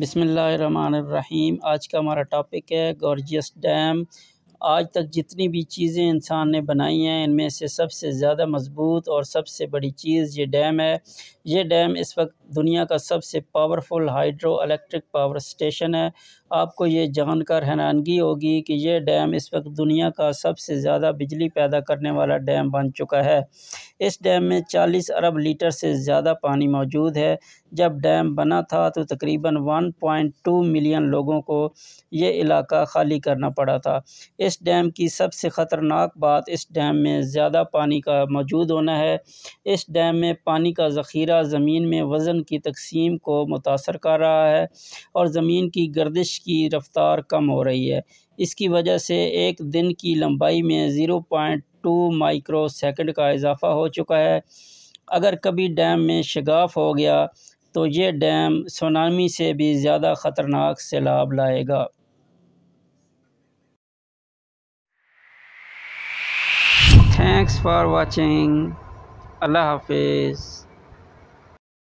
बिसमीम आज का हमारा टॉपिक है गॉर्जियस डैम आज तक जितनी भी चीज़ें इंसान ने बनाई हैं इनमें से सबसे ज़्यादा मजबूत और सबसे बड़ी चीज़ ये डैम है ये डैम इस वक्त दुनिया का सबसे powerful hydro electric power station है आपको ये जानकर हैरानगी होगी कि यह डैम इस वक्त दुनिया का सबसे ज़्यादा बिजली पैदा करने वाला डैम बन चुका है इस डैम में चालीस अरब लीटर से ज़्यादा पानी मौजूद है जब डैम बना था तो तकरीबन 1.2 मिलियन लोगों को यह इलाका खाली करना पड़ा था इस डैम की सबसे ख़तरनाक बात इस डैम में ज़्यादा पानी का मौजूद होना है इस डैम में पानी का ज़ख़ीरा ज़मीन में वज़न की तकसीम को मुतासर कर रहा है और ज़मीन की गर्दिश की रफ़्तार कम हो रही है इसकी वजह से एक दिन की लंबाई में zero point two micro second का इजाफा हो चुका है अगर कभी डैम में शगाफ हो गया तो ये डैम सोनामी से भी ज़्यादा ख़तरनाक सैलाब लाएगा थैंक्स फॉर वाचिंग अल्लाह हाफिज़